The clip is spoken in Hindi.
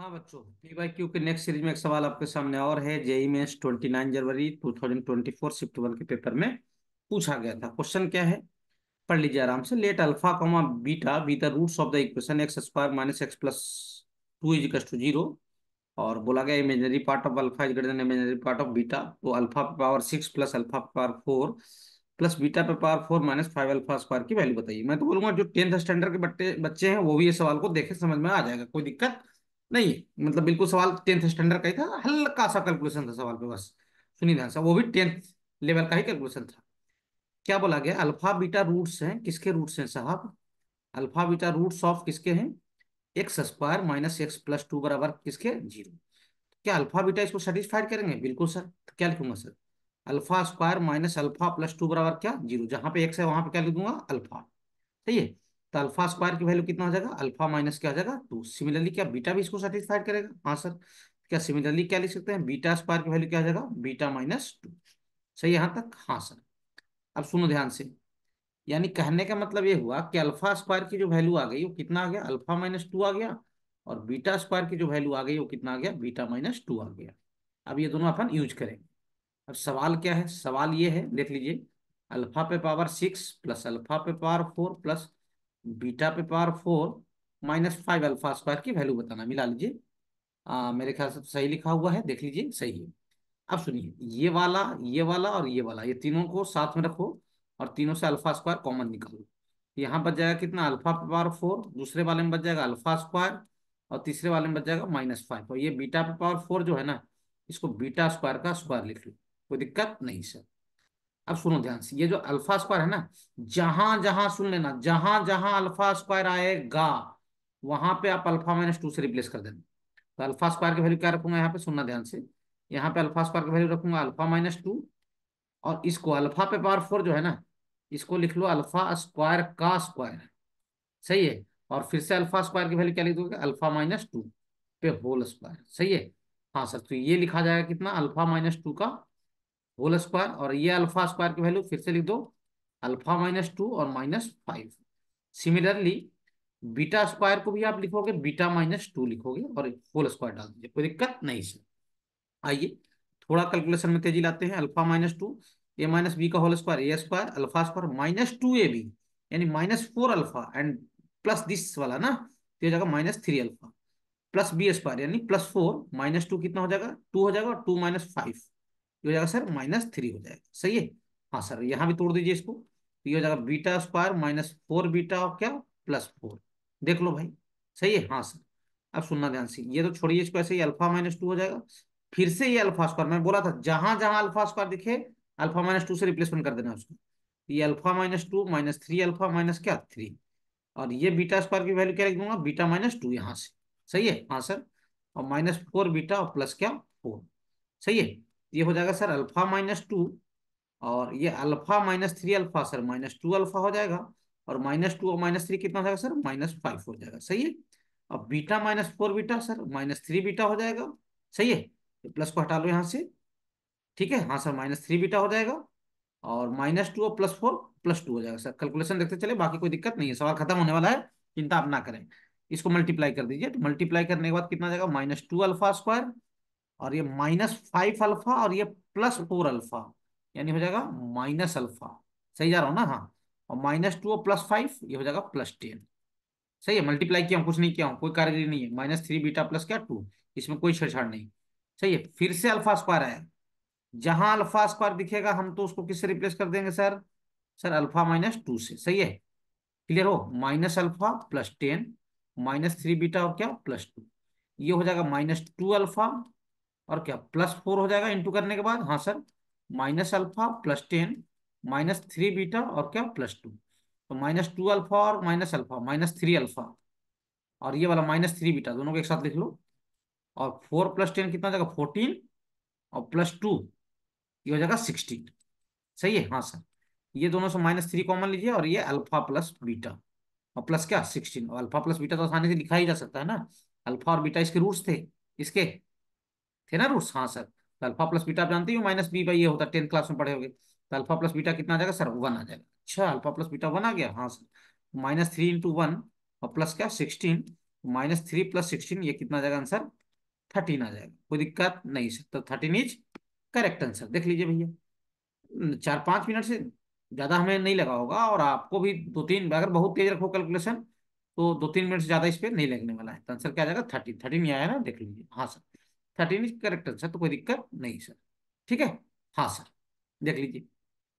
हाँ बच्चों पीवाईक्यू के नेक्स्ट सीरीज में एक सवाल आपके सामने और है जेई में ट्वेंटी नाइन जनवरी two thousand twenty four shift one के पेपर में पूछा गया था क्वेश्चन क्या है पढ़ लीजिए आराम से let alpha comma beta be the roots of the equation x square minus x plus two is equal to zero और बोला गया imaginary part of alpha is greater than imaginary part of beta तो अल्फा पे पावर सिक्स प्लस अल्फा पे पावर फोर प्लस बीटा पे power four minus five alpha square की वैल्यू बताइए मैं तो बोलूंगा जो टेंथ स्टैंडर्ड के बच्चे हैं वो भी ये सवाल को देखे समझ में आ जाएगा कोई दिक्कत नहीं मतलब बिल्कुल सवाल टेंथ स्टैंडर्ड का ही था हल्का सा कैलकुलेशन था सवाल पे बस सुनी ध्यान से वो भी टेंथ लेवल का ही कैलकुलेशन था क्या बोला गया अल्फा बीटा रूट्स हैं किसके रूट्स हैं साहब अल्फा बीटा रूट्स ऑफ किसके हैं x square minus x plus two बराबर किसके जीरो क्या अल्फा बीटा इसको सेटिस्फाइड करेंगे बिल्कुल सर क्या लिखूंगा sir alpha square minus alpha plus two बराबर क्या जीरो जहां पे एक्स है वहां पे क्या लिख दूंगा अल्फा सही है तो अल्फा स्क्वायर की वैल्यू कितना हो जाएगा अल्फा माइनस क्या हो जाएगा टू तो सिमिलरली क्या बीटा भी इसको सेटिस्फाइड करेगा हाँ सर क्या सिमिलरली क्या लिख सकते हैं बीटा स्क्वायर की वैल्यू क्या हो जाएगा बीटा माइनस टू सही यहाँ तक हाँ सर अब सुनो ध्यान से यानी कहने का मतलब ये हुआ कि अल्फा स्क्वायर की जो वैल्यू आ गई वो कितना आ गया अल्फा माइनस टू आ गया और बीटा स्क्वायर की जो वैल्यू आ गई वो कितना आ गया बीटा माइनस टू आ गया अब ये दोनों अपन यूज करेंगे अब सवाल क्या है सवाल ये है देख लीजिए अल्फा पे पावर सिक्स प्लस अल्फा पे पावर फोर प्लस बीटा पे power four minus five alpha square की वैल्यू बताना मिला लीजिए मेरे ख्याल से तो सही लिखा हुआ है देख लीजिए सही है अब सुनिए ये वाला ये वाला और ये वाला ये तीनों को साथ में रखो और तीनों से अल्फा स्क्वायर कॉमन निकालो यहाँ बच जाएगा कितना अल्फा पे पावर फोर दूसरे वाले में बच जाएगा अल्फा स्क्वायर और तीसरे वाले में बच जाएगा माइनस फाइव और तो ये बीटा पे पावर फोर जो है ना इसको बीटा स्क्वायर का स्क्वायर लिख लो कोई दिक्कत नहीं सर अब सुनो ध्यान से ये जो अल्फा स्क्वायर है ना जहां जहां सुन लेना जहां जहां अल्फा स्क्वायर आएगा वहां पे आप अल्फा माइनस टू से रिप्लेस कर देना तो अल्फा स्क्वायर की वैल्यू क्या रखूंगा यहाँ पे सुनना ध्यान से यहाँ पे अल्फा स्क्वायर की वैल्यू रखूंगा अल्फा माइनस टू और इसको अल्फा पे पावर फोर जो है ना इसको लिख लो अल्फा स्क्वायर का स्क्वायर सही है और फिर से अल्फा स्क्वायर की वैल्यू क्या लिख दोगे अल्फा माइनस टू पे होल स्क्वायर सही है हाँ सर तो ये लिखा जाएगा कितना अल्फा माइनस टू का होल स्क्वायर और ये अल्फा स्क्वायर की वैल्यू फिर से लिख दो अल्फा माइनस टू और minus five similarly beta square को भी आप लिखोगे बीटा माइनस टू लिखोगे और होल स्क्वायर डाल दीजिए कोई दिक्कत नहीं सर आइए थोड़ा कैलकुलेशन में तेजी लाते हैं alpha minus two A minus B का whole square A square alpha square minus two A B यानी minus four alpha and plus this वाला ना तो हो जाएगा minus three alpha plus B square यानी प्लस फोर माइनस टू कितना हो जाएगा टू हो जाएगा टू माइनस फाइव ये हो जाएगा सर माइनस थ्री हो जाएगा सही है हाँ सर यहाँ भी तोड़ दीजिए इसको तो ये हो जाएगा beta square minus four beta और क्या प्लस फोर देख लो भाई सही है हाँ सर अब सुनना ध्यान से ये तो छोड़िए इसको ऐसे ही अल्फा माइनस टू हो जाएगा फिर से ये अल्फा स्क्वायर मैं बोला था जहां जहां अल्फा स्क्वायर दिखे अल्फा माइनस टू से रिप्लेसमेंट कर देना उसको तो ये alpha minus two minus three alpha minus क्या थ्री और ये बीटा स्क्वायर की वैल्यू क्या लिख दूंगा बीटा माइनस टू यहाँ से सही है हाँ सर और माइनस फोर बीटा और प्लस क्या फोर सही है ये हो जाएगा सर अल्फा माइनस टू और ये alpha minus three alpha sir minus two alpha हो जाएगा और माइनस टू और माइनस थ्री कितना हो जाएगा सर माइनस फाइव हो जाएगा सही है अब beta minus four beta sir minus three beta हो जाएगा सही है प्लस को हटा लो यहाँ से ठीक है हाँ सर माइनस थ्री बीटा हो जाएगा और माइनस टू और प्लस फोर प्लस टू हो जाएगा सर कैलकुलेशन देखते चले बाकी कोई दिक्कत नहीं है सवाल खत्म होने वाला है चिंता आप ना करें इसको मल्टीप्लाई कर दीजिए तो मल्टीप्लाई करने के बाद कितना जाएगा माइनस टू अल्फा स्क्वायर और ये माइनस फाइव अल्फा और ये प्लस फोर अल्फा यानी हो जाएगा माइनस अल्फा सही जा रहा हूँ ना हाँ और माइनस टू और प्लस फाइव ये हो जाएगा प्लस टेन सही है मल्टीप्लाई किया कुछ नहीं किया हूँ कोई कारगरी नहीं है माइनस थ्री बीटा प्लस क्या टू इसमें कोई छेड़छाड़ नहीं सही है फिर से अल्फा स्क्वायर आया जहां अल्फा स्क्वायर दिखेगा हम तो उसको किससे रिप्लेस कर देंगे sir sir alpha minus two से सही है क्लियर हो minus alpha plus ten minus three beta और क्या प्लस टू ये हो जाएगा माइनस टू अल्फा और क्या प्लस फोर हो जाएगा इंटू करने के बाद हाँ sir minus alpha plus ten minus three beta और क्या प्लस टू तो माइनस टू अल्फा और minus alpha minus three alpha और ये वाला माइनस थ्री बीटा दोनों को एक साथ लिख लो और फोर प्लस टेन कितना जाएगा फोर्टीन और प्लस टू ये हो जाएगा सिक्सटीन सही है हाँ सर ये दोनों से माइनस थ्री कॉमन लीजिए और ये अल्फा प्लस बीटा और प्लस क्या सिक्सटीन और अल्फा प्लस बीटा तो आसानी से लिखा ही जा सकता है ना अल्फा और बीटा इसके रूट्स थे इसके थे ना रूट्स हाँ सर तो अल्फा प्लस बीटा आप जानते हो माइनस बी बाई ये होता है टेंथ क्लास में पढ़े गए तो अल्फा प्लस बीटा कितना आ जाएगा सर वन आ जाएगा अच्छा अल्फा प्लस बीटा वन आ गया हाँ sir minus three into one और प्लस क्या सिक्सटीन तो माइनस थ्री प्लस सिक्सटीन ये कितना जाएगा आंसर थर्टीन आ जाएगा कोई दिक्कत नहीं सर तो थर्टीन इज करेक्ट आंसर देख लीजिए भैया चार पाँच मिनट से ज़्यादा हमें नहीं लगा होगा और आपको भी दो तीन अगर बहुत तेज रखो कैलकुलेशन तो दो तीन मिनट से ज़्यादा इस पर नहीं लगने वाला है तो आंसर क्या आ जाएगा थर्टीन थर्टीन ये आया ना देख लीजिए हाँ sir thirteen is correct answer तो कोई दिक्कत नहीं सर ठीक है हाँ सर देख लीजिए